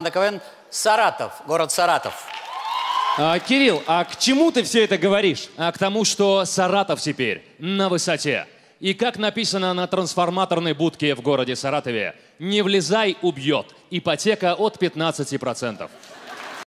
Команда КВН Саратов, город Саратов. А, Кирилл, а к чему ты все это говоришь? А к тому, что Саратов теперь на высоте. И как написано на трансформаторной будке в городе Саратове, не влезай, убьет. Ипотека от 15%.